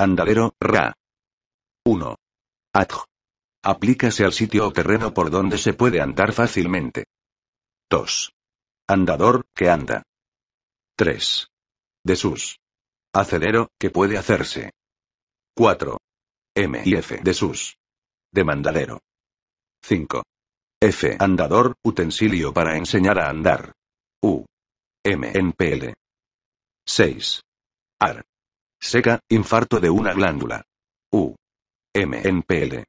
Andadero, Ra. 1. Adj. Aplícase al sitio o terreno por donde se puede andar fácilmente. 2. Andador, que anda. 3. Desus. Acelero, que puede hacerse. 4. M y F. Desus. Demandadero. 5. F. Andador, utensilio para enseñar a andar. U. M. PL. 6. AR. Seca, infarto de una glándula. U. M. L.